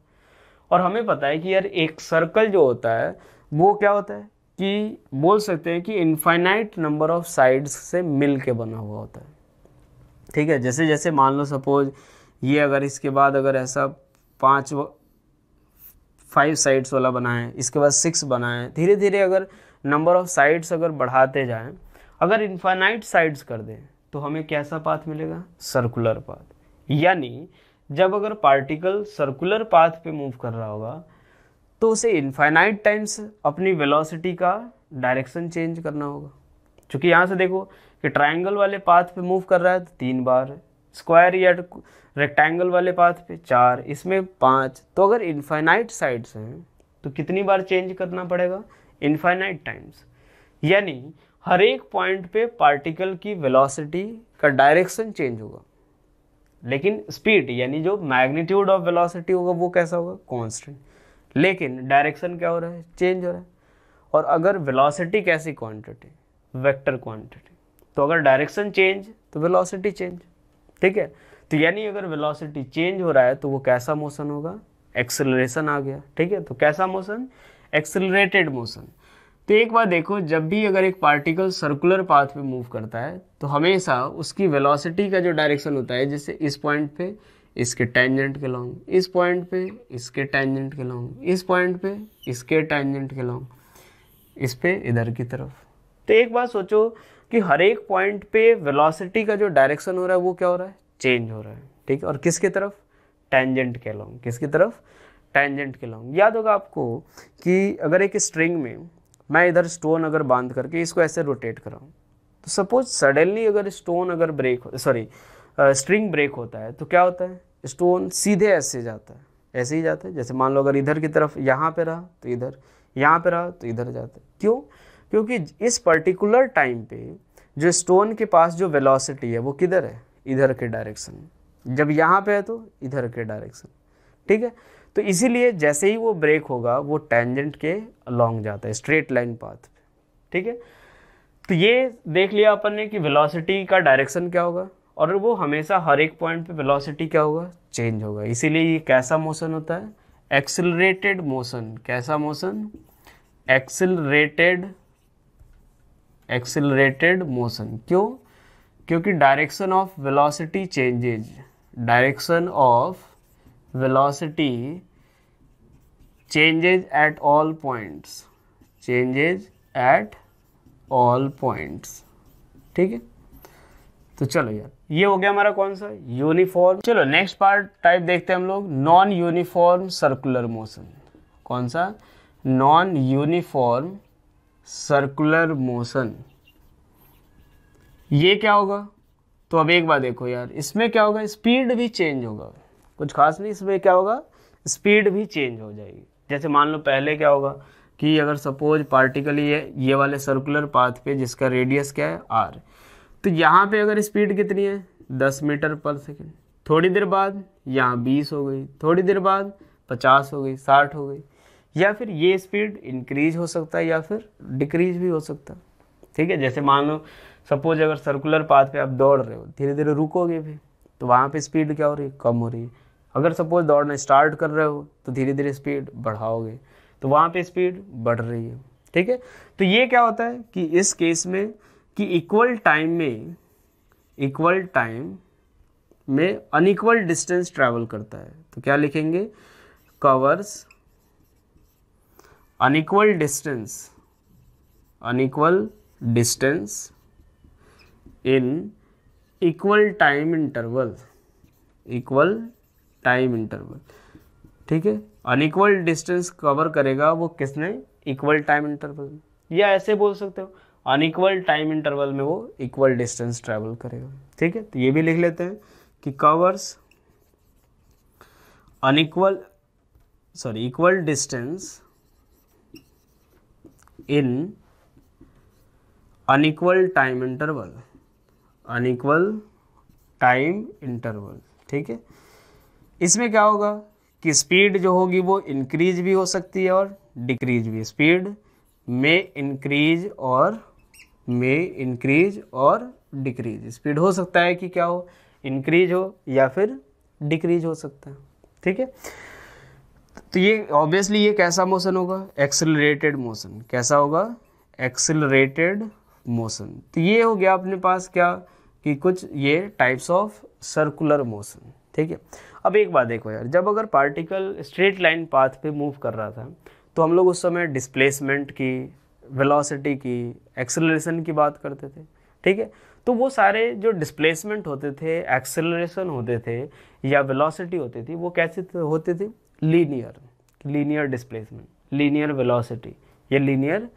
और हमें पता है कि यार एक सर्कल जो होता है वो क्या होता है कि बोल सकते हैं कि इनफाइनाइट नंबर ऑफ साइड्स से मिल के बना हुआ होता है ठीक है जैसे जैसे मान लो सपोज ये अगर इसके बाद अगर ऐसा पाँच फाइव साइड्स वाला बनाएं इसके बाद सिक्स बनाए धीरे धीरे अगर नंबर ऑफ साइड्स अगर बढ़ाते जाएं अगर इन्फाइनाइट साइड्स कर दें तो हमें कैसा पाथ मिलेगा सर्कुलर पाथ यानी जब अगर पार्टिकल सर्कुलर पाथ पे मूव कर रहा होगा तो उसे इन्फाइनाइट टाइम्स अपनी वेलोसिटी का डायरेक्शन चेंज करना होगा क्योंकि यहाँ से देखो कि ट्रायंगल वाले पाथ पे मूव कर रहा है तो तीन बार स्क्वायर या रेक्टेंगल वाले पाथ पे चार इसमें पाँच तो अगर इन्फाइनाइट साइड्स हैं तो कितनी बार चेंज करना पड़ेगा इनफाइनाइट टाइम्स यानी हर एक पॉइंट पे पार्टिकल की वेलोसिटी का डायरेक्शन चेंज होगा लेकिन स्पीड यानी जो मैग्नीट्यूड ऑफ वेलोसिटी होगा वो कैसा होगा कॉन्स्टेंट लेकिन डायरेक्शन क्या हो रहा है चेंज हो रहा है और अगर वेलोसिटी कैसी क्वांटिटी वेक्टर क्वांटिटी तो अगर डायरेक्शन चेंज तो वेलोसिटी चेंज ठीक है तो यानी अगर वेलोसिटी चेंज हो रहा है तो वो कैसा मोशन होगा एक्सेलरेशन आ गया ठीक है तो कैसा मोशन एक्सेलरेटेड मोशन तो एक बार देखो जब भी अगर एक पार्टिकल सर्कुलर पाथ में मूव करता है तो हमेशा उसकी वेलोसिटी का जो डायरेक्शन होता है जैसे इस पॉइंट पे इसके टेंजेंट के लॉन्ग इस पॉइंट पे इसके टेंजेंट के लॉन्ग इस पॉइंट पे इसके टेंजेंट के लॉन्ग इस पे इधर की तरफ तो एक बात सोचो कि हर एक पॉइंट पे वेलोसिटी का जो डायरेक्शन हो रहा है वो क्या हो रहा है चेंज हो रहा है ठीक है और किसकी तरफ टेंजेंट के लॉन्ग किसकी तरफ टेंजेंट के लॉन्ग याद होगा आपको कि अगर एक स्ट्रिंग में मैं इधर स्टोन अगर बांध करके इसको ऐसे रोटेट कराऊँ तो सपोज सडनली अगर स्टोन अगर ब्रेक सॉरी स्ट्रिंग ब्रेक होता है तो क्या होता है स्टोन सीधे ऐसे जाता है ऐसे ही जाता है जैसे मान लो अगर इधर की तरफ यहाँ पे रहा तो इधर यहाँ पे रहा तो इधर जाता है क्यों क्योंकि इस पर्टिकुलर टाइम पे जो स्टोन के पास जो वेलोसिटी है वो किधर है इधर के डायरेक्शन में जब यहाँ पे है तो इधर के डायरेक्शन ठीक है तो इसीलिए जैसे ही वो ब्रेक होगा वो टेंजेंट के अलॉन्ग जाता है स्ट्रेट लाइन पाथ पे ठीक है तो ये देख लिया अपन ने कि वेलोसिटी का डायरेक्शन क्या होगा और वो हमेशा हर एक पॉइंट पे वेलोसिटी क्या होगा चेंज होगा इसीलिए ये कैसा मोशन होता है एक्सिलरेटेड मोशन कैसा मोशन एक्सिलरेटेड एक्सिलेटेड मोशन क्यों क्योंकि direction of velocity changes direction of velocity changes at all points changes at all points ठीक है तो चलो यार ये हो गया हमारा कौन सा यूनिफॉर्म चलो नेक्स्ट पार्ट टाइप देखते हैं हम लोग नॉन यूनिफॉर्म सर्कुलर मोशन कौन सा नॉन यूनिफॉर्म सर्कुलर मोशन ये क्या होगा तो अब एक बार देखो यार इसमें क्या होगा स्पीड भी चेंज होगा कुछ खास नहीं इसमें क्या होगा स्पीड भी चेंज हो जाएगी जैसे मान लो पहले क्या होगा कि अगर सपोज पार्टिकल ये ये वाले सर्कुलर पाथ पे जिसका रेडियस क्या है आर तो यहाँ पे अगर स्पीड कितनी है दस मीटर पर सेकेंड थोड़ी देर बाद यहाँ बीस हो गई थोड़ी देर बाद पचास हो गई साठ हो गई या फिर ये स्पीड इंक्रीज हो सकता है या फिर डिक्रीज भी हो सकता है ठीक है जैसे मान लो सपोज अगर सर्कुलर पाथ पे आप दौड़ रहे हो धीरे धीरे रुकोगे भी तो वहाँ पे स्पीड क्या हो रही है कम हो रही है अगर सपोज दौड़ना स्टार्ट कर रहे हो तो धीरे धीरे स्पीड बढ़ाओगे तो वहाँ पे स्पीड बढ़ रही है ठीक है तो ये क्या होता है कि इस केस में कि इक्वल टाइम में इक्वल टाइम में अनइक्वल डिस्टेंस ट्रैवल करता है तो क्या लिखेंगे covers unequal distance unequal distance in equal time interval equal time interval ठीक है अनइक्वल डिस्टेंस कवर करेगा वो किसने इक्वल टाइम इंटरवल या ऐसे बोल सकते हो अनइक्वल टाइम इंटरवल में वो इक्वल डिस्टेंस ट्रेवल करेगा ठीक है तो ये भी लिख लेते हैं कि covers unequal sorry equal distance in unequal time interval unequal time interval ठीक है इसमें क्या होगा कि स्पीड जो होगी वो इंक्रीज भी हो सकती है और डिक्रीज भी स्पीड में इंक्रीज और मे इंक्रीज और डिक्रीज स्पीड हो सकता है कि क्या हो इंक्रीज हो या फिर डिक्रीज हो सकता है ठीक है तो ये ऑब्वियसली ये कैसा मोशन होगा एक्सेलरेटेड मोशन कैसा होगा एक्सेलरेटेड मोशन तो ये हो गया अपने पास क्या कि कुछ ये टाइप्स ऑफ सर्कुलर मोशन ठीक है अब एक बात देखो यार जब अगर पार्टिकल स्ट्रेट लाइन पाथ पे मूव कर रहा था तो हम लोग उस समय डिस्प्लेसमेंट की वेलोसिटी की एक्सेलरेशन की बात करते थे ठीक है तो वो सारे जो डिस्प्लेसमेंट होते थे एक्सेलरेशन होते थे या वेलोसिटी होती थी वो कैसे होते थे linear linear displacement linear velocity या लीनियर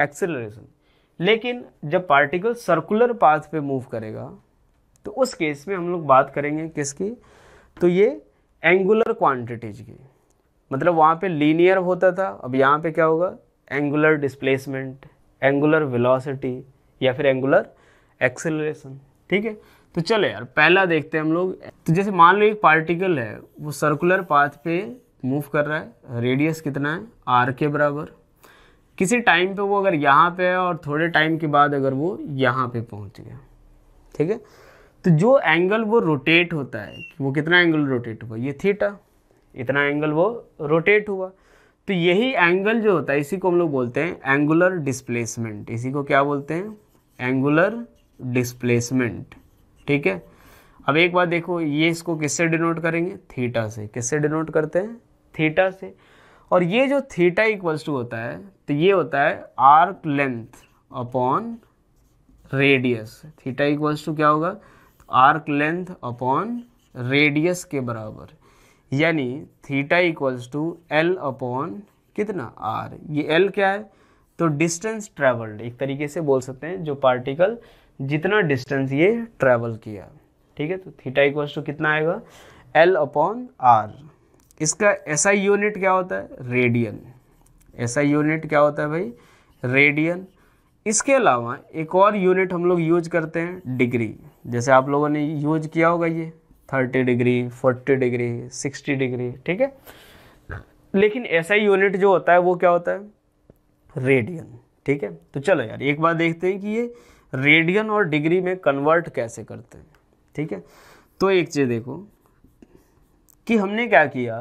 एक्सेलरेशन लेकिन जब पार्टिकल सर्कुलर पाथ पे मूव करेगा तो उस केस में हम लोग बात करेंगे किसकी तो ये एंगुलर क्वांटिटीज की मतलब वहाँ पे लीनियर होता था अब यहाँ पे क्या होगा एंगुलर डिस्प्लेसमेंट एंगुलर वेलोसिटी या फिर एंगुलर एक्सेलरेशन ठीक है तो चले यार पहला देखते हैं हम लोग तो जैसे मान लो एक पार्टिकल है वो सर्कुलर पाथ पे मूव कर रहा है रेडियस कितना है आर के बराबर किसी टाइम पे वो अगर यहाँ पे है और थोड़े टाइम के बाद अगर वो यहाँ पे पहुँच गया ठीक है तो जो एंगल वो रोटेट होता है वो कितना एंगल रोटेट हुआ ये थीटा इतना एंगल वो रोटेट हुआ तो यही एंगल जो होता है इसी को हम लोग बोलते हैं एंगुलर डिस्प्लेसमेंट इसी को क्या बोलते हैं एंगुलर डिस्प्लेसमेंट ठीक है अब एक बार देखो ये इसको किससे डिनोट करेंगे थीटा से किससे डिनोट करते हैं थीटा से और ये जो थीटा इक्वल्स टू होता है तो ये होता है arc length upon radius theta equals to क्या होगा आर्क लेंथ अपॉन रेडियस के बराबर यानी theta equals to L upon कितना आर ये एल क्या है तो डिस्टेंस ट्रेवल्ड एक तरीके से बोल सकते हैं जो पार्टिकल जितना डिस्टेंस ये ट्रैवल किया ठीक है तो थीटा इक्वल्स टू कितना आएगा एल अपॉन आर इसका ऐसा यूनिट क्या होता है रेडियन ऐसा यूनिट क्या होता है भाई रेडियन इसके अलावा एक और यूनिट हम लोग यूज करते हैं डिग्री जैसे आप लोगों ने यूज किया होगा ये thirty degree forty degree sixty degree ठीक है लेकिन ऐसा यूनिट जो होता है वो क्या होता है रेडियन ठीक है तो चलो यार एक बार देखते हैं कि ये रेडियन और डिग्री में कन्वर्ट कैसे करते हैं ठीक है तो एक चीज़ देखो कि हमने क्या किया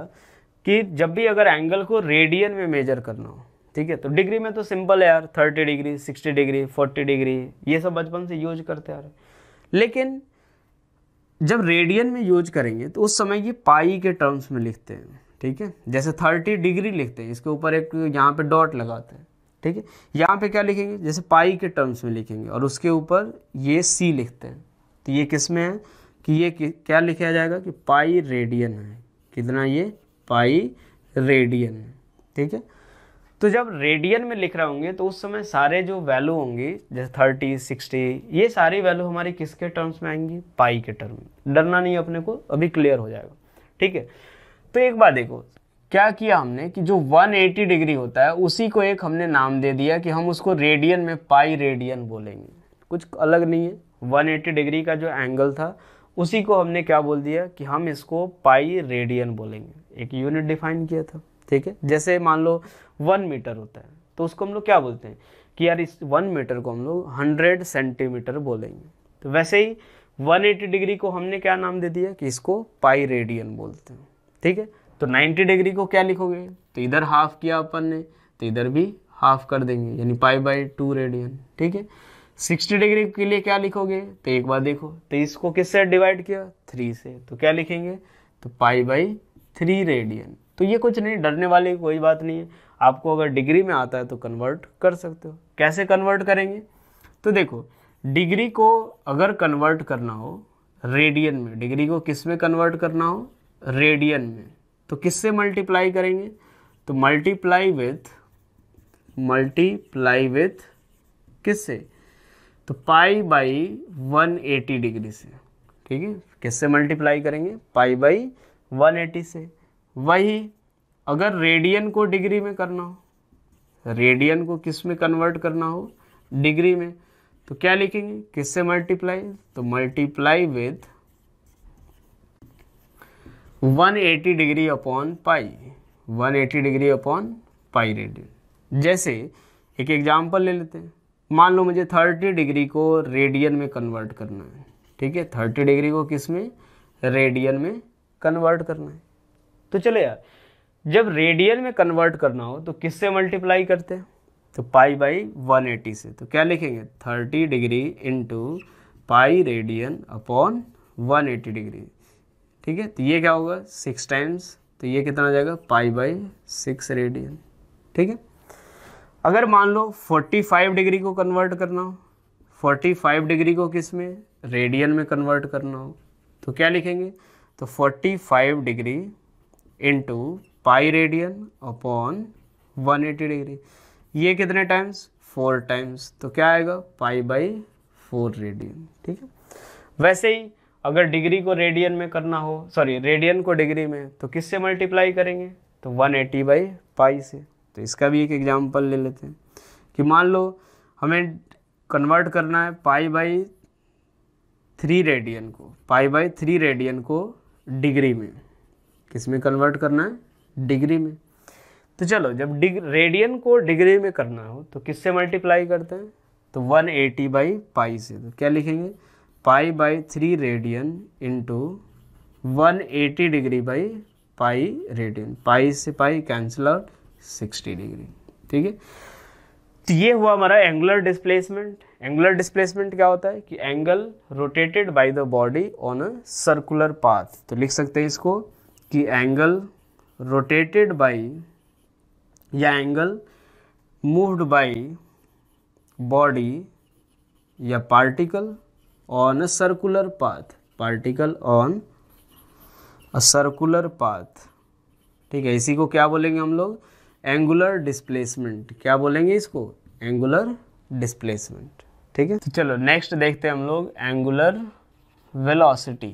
कि जब भी अगर एंगल को रेडियन में मेजर करना हो ठीक है तो डिग्री में तो सिंपल है यार thirty degree sixty degree forty degree ये सब बचपन से यूज करते आ रहे लेकिन जब रेडियन में यूज करेंगे तो उस समय ये पाई के टर्म्स में लिखते हैं ठीक है जैसे थर्टी डिग्री लिखते हैं इसके ऊपर एक यहाँ पे डॉट लगाते हैं ठीक है यहाँ पे क्या लिखेंगे जैसे पाई के टर्म्स में लिखेंगे और उसके ऊपर ये सी लिखते हैं तो ये किस में है कि ये क्या लिखा जाएगा कि पाई रेडियन है कितना ये पाई रेडियन है ठीक है तो जब रेडियन में लिख रहे होंगे तो उस समय सारे जो वैल्यू होंगी जैसे थर्टी सिक्सटी ये सारी वैल्यू हमारी किसके टर्म्स में आएंगी पाई के टर्म में डरना नहीं अपने को अभी क्लियर हो जाएगा ठीक है तो एक बार देखो क्या किया हमने कि जो 180 डिग्री होता है उसी को एक हमने नाम दे दिया कि हम उसको रेडियन में पाई रेडियन बोलेंगे कुछ अलग नहीं है 180 डिग्री का जो एंगल था उसी को हमने क्या बोल दिया कि हम इसको पाई रेडियन बोलेंगे एक यूनिट डिफाइन किया था ठीक है जैसे मान लो वन मीटर होता है तो उसको हम लोग क्या बोलते हैं कि यार इस वन मीटर को हम लोग हंड्रेड सेंटीमीटर बोलेंगे तो वैसे ही वन एटी डिग्री को हमने क्या नाम दे दिया कि इसको पाई रेडियन बोलते हैं ठीक है तो नाइन्टी डिग्री को क्या लिखोगे तो इधर हाफ किया अपन ने तो इधर भी हाफ कर देंगे यानी पाई बाई टू रेडियन ठीक है सिक्सटी डिग्री के लिए क्या लिखोगे तो एक बार देखो तो इसको किससे डिवाइड किया थ्री से तो क्या लिखेंगे तो पाई बाई थ्री रेडियन तो ये कुछ नहीं डरने वाली कोई बात नहीं है आपको अगर डिग्री में आता है तो कन्वर्ट कर सकते हो कैसे कन्वर्ट करेंगे तो देखो डिग्री को अगर कन्वर्ट करना हो रेडियन में डिग्री को किस में कन्वर्ट करना हो रेडियन में तो किससे मल्टीप्लाई करेंगे तो मल्टीप्लाई विथ मल्टीप्लाई विथ किससे तो पाई बाई 180 डिग्री से ठीक है किससे मल्टीप्लाई करेंगे पाई बाई 180 से वही अगर रेडियन को डिग्री में करना हो रेडियन को किस में कन्वर्ट करना हो डिग्री में तो क्या लिखेंगे किससे मल्टीप्लाई तो multiply with 180 degree upon pi 180 degree upon pi radian जैसे एक एग्जाम्पल ले लेते हैं मान लो मुझे 30 डिग्री को रेडियन में कन्वर्ट करना है ठीक है 30 डिग्री को किस में रेडियन में कन्वर्ट करना है तो चलो यार जब रेडियल में कन्वर्ट करना हो तो किससे मल्टीप्लाई करते हैं तो पाई बाई 180 से तो क्या लिखेंगे 30 degree into pi radian upon 180 degree ठीक है तो ये क्या होगा सिक्स टाइम्स तो ये कितना आ जाएगा पाई बाई सिक्स रेडियन ठीक है अगर मान लो 45 डिग्री को कन्वर्ट करना हो 45 डिग्री को किस में रेडियन में कन्वर्ट करना हो तो क्या लिखेंगे तो 45 degree into pi radian upon 180 degree ये कितने टाइम्स फोर टाइम्स तो क्या आएगा पाई बाई फोर रेडियन ठीक है वैसे ही अगर डिग्री को रेडियन में करना हो सॉरी रेडियन को डिग्री में तो किससे मल्टीप्लाई करेंगे तो 180 एटी बाई पाई से तो इसका भी एक एग्जाम्पल ले लेते हैं कि मान लो हमें कन्वर्ट करना है पाई बाई थ्री रेडियन को पाई बाई थ्री रेडियन को डिग्री में किस में कन्वर्ट करना है डिग्री में तो चलो जब डिग रेडियन को डिग्री में करना हो तो किससे मल्टीप्लाई करते हैं तो 180 एटी बाई पाई से तो क्या लिखेंगे pi by three radian into one eighty degree by pi radian pi से pi cancel out sixty degree ठीक है तो ये हुआ हमारा एंगुलर डिस्प्लेसमेंट एंगुलर डिस्प्लेसमेंट क्या होता है कि angle rotated by the body on a circular path तो लिख सकते हैं इसको कि एंगल रोटेटेड बाई या एंगल मूव्ड बाई बॉडी या particle on a circular path particle on a circular path ठीक है इसी को क्या बोलेंगे हम लोग एंगुलर डिस्प्लेसमेंट क्या बोलेंगे इसको एंगुलर डिस्प्लेसमेंट ठीक है तो चलो नेक्स्ट देखते हैं हम लोग एंगुलर वेलोसिटी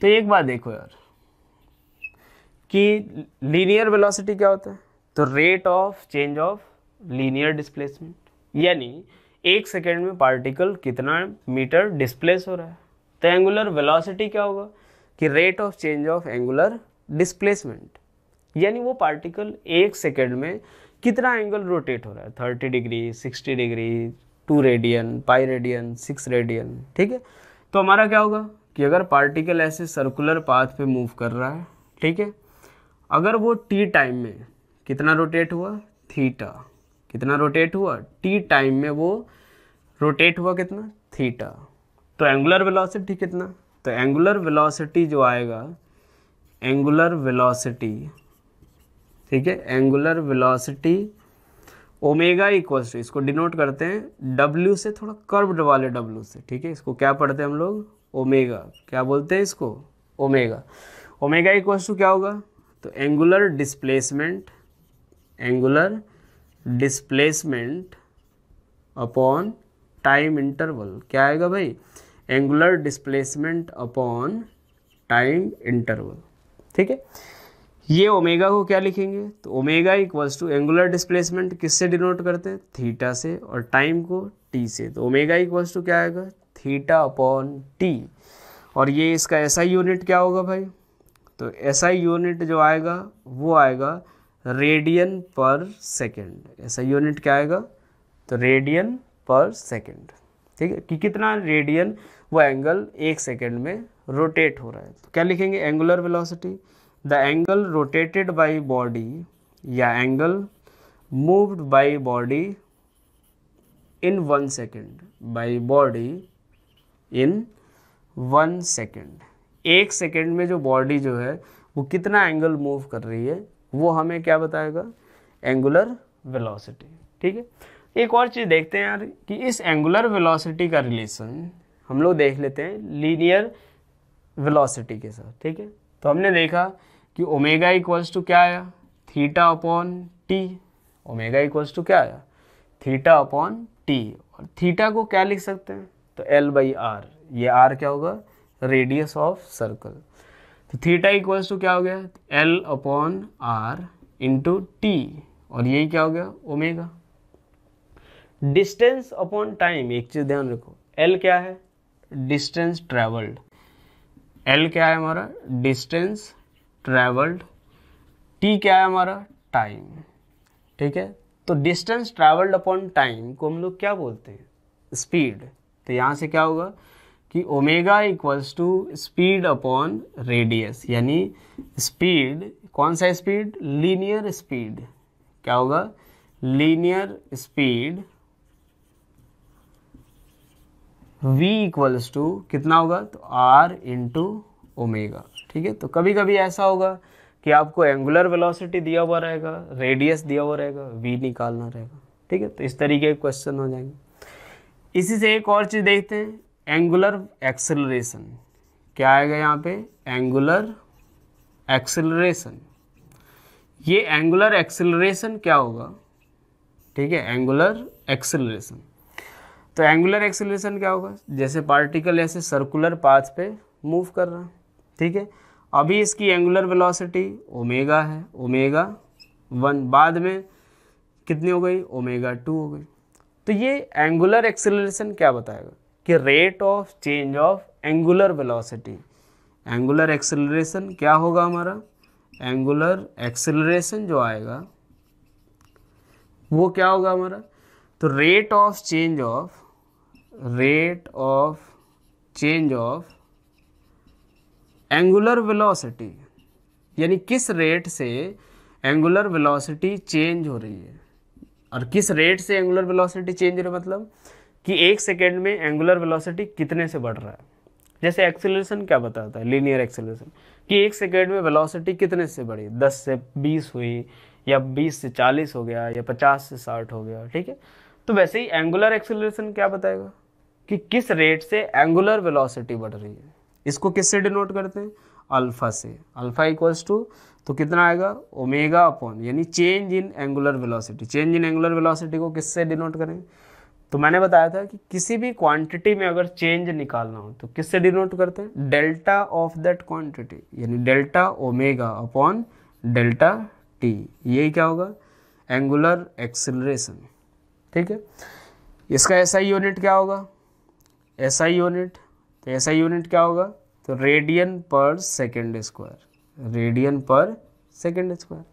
तो एक बात देखो यार कि लीनियर वेलोसिटी क्या होता है तो rate of change of linear displacement यानी एक सेकेंड में पार्टिकल कितना मीटर डिस्प्लेस हो रहा है तो एंगुलर वेलोसिटी क्या होगा कि rate of change of angular displacement यानी वो पार्टिकल एक सेकेंड में कितना एंगल रोटेट हो रहा है thirty degree sixty degree two radian pi radian six radian ठीक है तो हमारा क्या होगा कि अगर पार्टिकल ऐसे सर्कुलर पाथ पे मूव कर रहा है ठीक है अगर वो टी टाइम में कितना रोटेट हुआ थीटा कितना रोटेट हुआ टी टाइम में वो रोटेट हुआ कितना थीटा तो एंगुलर वेलोसिटी कितना तो एंगुलर वेलोसिटी जो आएगा एंगुलर वेलोसिटी ठीक है angular velocity omega equals to इसको डिनोट करते हैं डब्ल्यू से थोड़ा कर्व्ड वाले डब्ल्यू से ठीक है इसको क्या पढ़ते हैं हम लोग ओमेगा क्या बोलते हैं इसको ओमेगा ओमेगा इक्वल्स टू क्या होगा तो angular displacement angular displacement upon time interval क्या आएगा भाई angular displacement upon time interval ठीक है ये ओमेगा को क्या लिखेंगे तो omega equals to angular displacement किससे डिनोट करते हैं थीटा से और टाइम को टी से तो ओमेगा इक्वल्स टू क्या आएगा थीटा अपॉन टी और ये इसका ऐसा यूनिट क्या होगा भाई तो ऐसा यूनिट जो आएगा वो आएगा रेडियन पर सेकेंड ऐसा यूनिट क्या आएगा तो रेडियन पर सेकेंड ठीक है कि कितना रेडियन वो एंगल एक सेकेंड में रोटेट हो रहा है तो क्या लिखेंगे angular velocity the angle rotated by body या angle moved by body in one second by body in one second एक सेकेंड में जो बॉडी जो है वो कितना एंगल मूव कर रही है वो हमें क्या बताएगा एंगुलर वेलोसिटी ठीक है एक और चीज़ देखते हैं यार कि इस एंगुलर वेलोसिटी का रिलेशन हम लोग देख लेते हैं लीनियर वेलोसिटी के साथ ठीक है तो हमने देखा कि ओमेगा इक्वल्स टू क्या आया theta upon T omega equals to क्या आया थीटा अपॉन टी और थीटा को क्या लिख सकते हैं तो एल बाई आर ये आर क्या होगा रेडियस ऑफ सर्कल तो थीटा इक्वल्स टू क्या हो गया L upon R into T और यही क्या हो गया ओमेगा डिस्टेंस अपॉन टाइम एक चीज़ ध्यान रखो एल क्या है डिस्टेंस ट्रेवल्ड एल क्या है हमारा डिस्टेंस ट्रेवल्ड टी क्या है हमारा टाइम ठीक है तो डिस्टेंस ट्रेवल्ड अपॉन टाइम को हम लोग क्या बोलते हैं स्पीड तो यहां से क्या होगा कि omega equals to speed upon radius यानी स्पीड कौन सा स्पीड लीनियर स्पीड क्या होगा linear speed v equals to कितना होगा तो r इंटू ओमेगा ठीक है तो कभी कभी ऐसा होगा कि आपको एंगुलर वेलोसिटी दिया हुआ रहेगा रेडियस दिया हुआ रहेगा v निकालना रहेगा ठीक है तो इस तरीके के क्वेश्चन हो जाएंगे इसी से एक और चीज़ देखते हैं एंगुलर एक्सेलरेशन क्या आएगा यहाँ पे एंगुलर एक्सेलरेशन ये एंगुलर एक्सेलरेशन क्या होगा ठीक है एंगुलर एक्सेलरेशन तो एंगुलर एक्सेलरेशन क्या होगा जैसे पार्टिकल ऐसे सर्कुलर पाथ पे मूव कर रहा है ठीक है अभी इसकी एंगुलर वेलोसिटी ओमेगा है ओमेगा वन बाद में कितनी हो गई ओमेगा टू हो गई तो ये एंगुलर एक्सेलरेशन क्या बताएगा कि rate of change of angular velocity angular acceleration क्या होगा हमारा एंगुलर एक्सेलरेशन जो आएगा वो क्या होगा हमारा तो rate of change of rate of change of angular velocity यानी किस रेट से एंगुलर वेलोसिटी चेंज हो रही है और किस रेट से एंगुलर वेलोसिटी चेंज हो रही है मतलब कि एक सेकेंड में एंगुलर वेलोसिटी कितने से बढ़ रहा है जैसे एक्सेलरेशन क्या बताता है लीनियर एक्सेलरेशन कि एक सेकेंड में वेलोसिटी कितने से बढ़ी दस से बीस हुई या बीस से चालीस हो गया या पचास से साठ हो गया ठीक है तो वैसे ही एंगुलर एक्सेलरेशन क्या बताएगा कि किस रेट से एंगुलर वेलोसिटी बढ़ रही है इसको किससे डिनोट करते हैं अल्फ़ा से अल्फ़ा इक्वल्स टू तो कितना आएगा ओमेगा अपॉन यानी change in angular velocity change in angular velocity को किससे डिनोट करें तो मैंने बताया था कि किसी भी क्वांटिटी में अगर चेंज निकालना हो तो किससे डिनोट करते हैं डेल्टा ऑफ दैट क्वांटिटी यानी delta omega upon delta T यही क्या होगा एंगुलर एक्सेलरेशन ठीक है इसका ऐसा यूनिट क्या होगा ऐसा यूनिट तो ऐसा यूनिट क्या होगा तो radian per second square radian per second square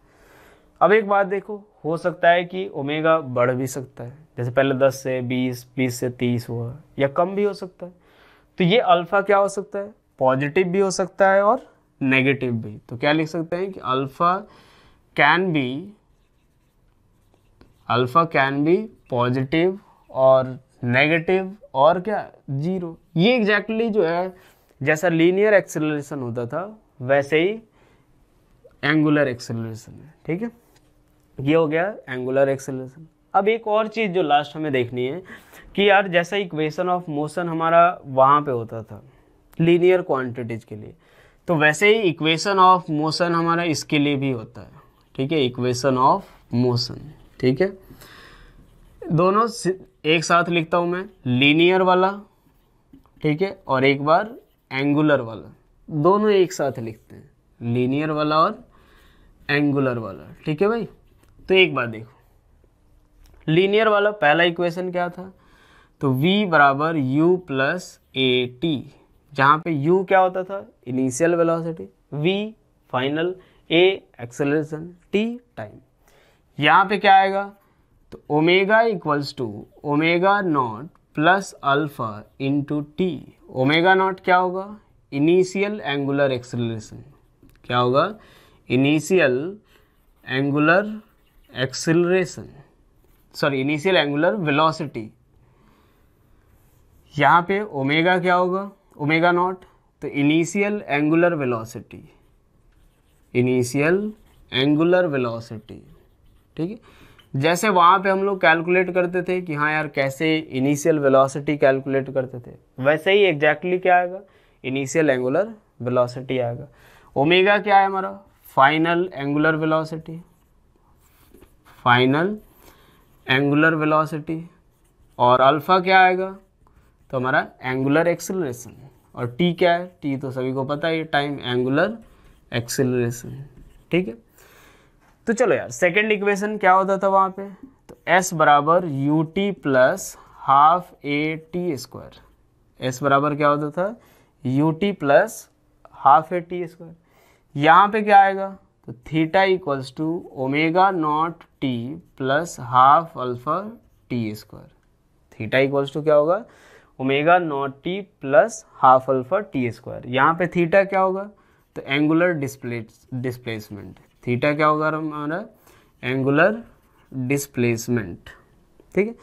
अब एक बात देखो हो सकता है कि ओमेगा बढ़ भी सकता है जैसे पहले 10 से 20 20 से 30 हुआ या कम भी हो सकता है तो ये अल्फ़ा क्या हो सकता है पॉजिटिव भी हो सकता है और नेगेटिव भी तो क्या लिख सकते हैं कि alpha can be alpha can be positive और नेगेटिव और क्या जीरो ये एग्जैक्टली exactly जो है जैसा लीनियर एक्सेलरेशन होता था वैसे ही एंगुलर एक्सेलरेशन है ठीक है ये हो गया एंगुलर एक्सेलरेशन अब एक और चीज़ जो लास्ट हमें देखनी है कि यार जैसा इक्वेशन ऑफ मोशन हमारा वहाँ पे होता था लीनियर क्वांटिटीज के लिए तो वैसे ही इक्वेशन ऑफ मोशन हमारा इसके लिए भी होता है ठीक है इक्वेशन ऑफ मोशन ठीक है दोनों एक साथ लिखता हूँ मैं लीनियर वाला ठीक है और एक बार एंगुलर वाला दोनों एक साथ लिखते हैं लीनियर वाला और एंगुलर वाला ठीक है भाई तो एक बार देखो लीनियर वाला पहला इक्वेशन क्या था तो v बराबर यू प्लस ए टी जहाँ पर यू क्या होता था initial velocity v final a acceleration t time यहाँ पे क्या आएगा तो omega equals to omega naught plus alpha into T omega naught क्या होगा इनिशियल एंगुलर एक्सेलरेशन क्या होगा initial angular acceleration sorry initial angular velocity यहाँ पे ओमेगा क्या होगा ओमेगा नॉट तो initial angular velocity initial angular velocity ठीक है जैसे वहाँ पे हम लोग कैलकुलेट करते थे कि हाँ यार कैसे इनिशियल वेलोसिटी कैलकुलेट करते थे वैसे ही एग्जैक्टली exactly क्या आएगा इनिशियल एंगुलर वेलोसिटी आएगा ओमेगा क्या है हमारा final angular velocity final angular velocity और अल्फ़ा क्या आएगा तो हमारा एंगुलर एक्सेलरेशन और टी क्या है टी तो सभी को पता है टाइम एंगुलर एक्सेलरेशन ठीक है तो चलो यार सेकेंड इक्वेशन क्या होता था वहाँ पे तो एस बराबर U T plus half A T square S बराबर क्या होता था U T plus half A T square यहाँ पे क्या आएगा तो theta equals to omega naught T plus half alpha T square theta equals to क्या होगा omega naught T plus half alpha T square यहाँ पे थीटा क्या होगा तो एंगुलर डिस्प्ले डिस्प्लेसमेंट थीटा क्या होगा हमारा एंगुलर डिस्प्लेसमेंट ठीक है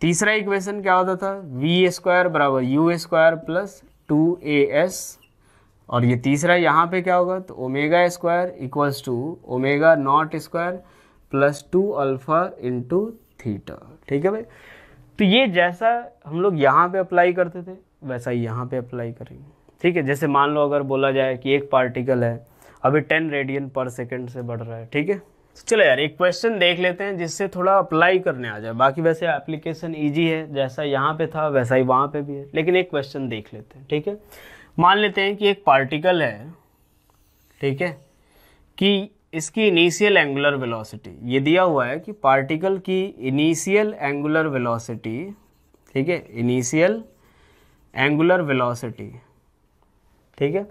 तीसरा इक्वेशन क्या होता था वी स्क्वायर बराबर U square plus two A S और ये तीसरा यहाँ पे क्या होगा तो omega square equals to omega naught square plus two alpha into theta ठीक है भाई तो ये जैसा हम लोग यहाँ पे अप्लाई करते थे वैसा ही यहाँ पे अप्लाई करेंगे ठीक है जैसे मान लो अगर बोला जाए कि एक पार्टिकल है अभी टेन रेडियन पर सेकेंड से बढ़ रहा है ठीक है तो चलो यार एक क्वेश्चन देख लेते हैं जिससे थोड़ा अप्लाई करने आ जाए बाकी वैसे एप्लीकेशन ईजी है जैसा यहाँ पे था वैसा ही वहाँ पे भी है लेकिन एक क्वेश्चन देख लेते हैं ठीक है मान लेते हैं कि एक पार्टिकल है ठीक है कि इसकी इनिशियल एंगुलर वेलोसिटी ये दिया हुआ है कि पार्टिकल की इनिशियल एंगुलर वेलोसिटी ठीक है इनिशियल एंगुलर वेलोसिटी ठीक है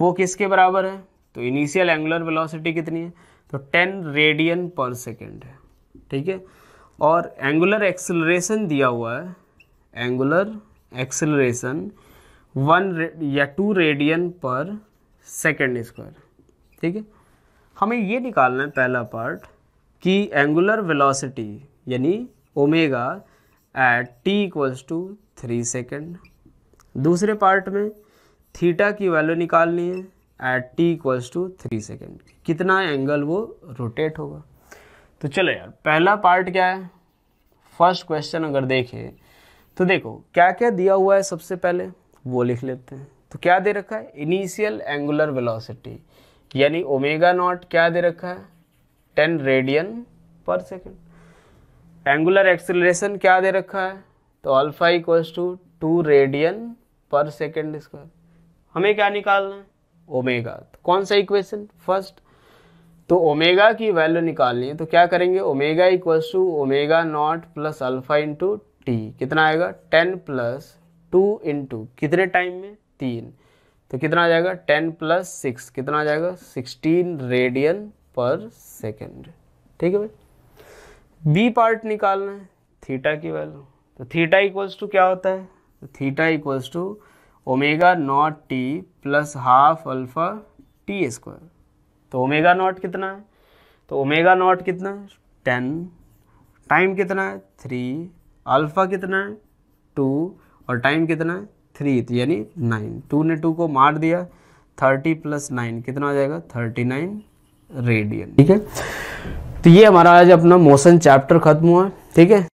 वो किसके बराबर है तो इनिशियल एंगुलर वेलोसिटी कितनी है तो 10 रेडियन पर सेकेंड है ठीक है और एंगुलर एक्सेलरेशन दिया हुआ है एंगुलर एक्सेलरेशन वन या two radian per second square ठीक है हमें ये निकालना है पहला पार्ट कि एंगुलर वेलोसिटी यानी omega at t equals to three second दूसरे पार्ट में थीटा की वैल्यू निकालनी है at t equals to three second कितना एंगल वो रोटेट होगा तो चलो यार पहला पार्ट क्या है फर्स्ट क्वेश्चन अगर देखें तो देखो क्या क्या दिया हुआ है सबसे पहले वो लिख लेते हैं तो क्या दे रखा है इनिशियल एंगुलर वेलोसिटी यानी ओमेगा नॉट क्या दे रखा है ten radian per second angular acceleration क्या दे रखा है तो alpha equals to two radian per second square हमें क्या निकालना है ओमेगा तो कौन सा इक्वेशन फर्स्ट तो ओमेगा की वैल्यू निकालनी है तो क्या करेंगे omega equals to omega naught plus alpha into t कितना आएगा टेन प्लस टू इंटू कितने टाइम में तीन तो कितना आ जाएगा टेन प्लस सिक्स कितना आ जाएगा सिक्सटीन रेडियन पर सेकेंड ठीक है भाई बी पार्ट निकालना है थीटा की वैल्यू तो थीटा इक्वल्स टू क्या होता है तो theta equals to omega naught T plus half alpha T square तो ओमेगा नॉट कितना है तो ओमेगा नॉट कितना है टेन टाइम कितना है थ्री अल्फा कितना है टू और टाइम कितना है थ्री तो यानी नाइन टू ने टू को मार दिया थर्टी प्लस नाइन कितना आ जाएगा थर्टी नाइन रेडियन ठीक है तो ये हमारा आज अपना मोशन चैप्टर खत्म हुआ ठीक है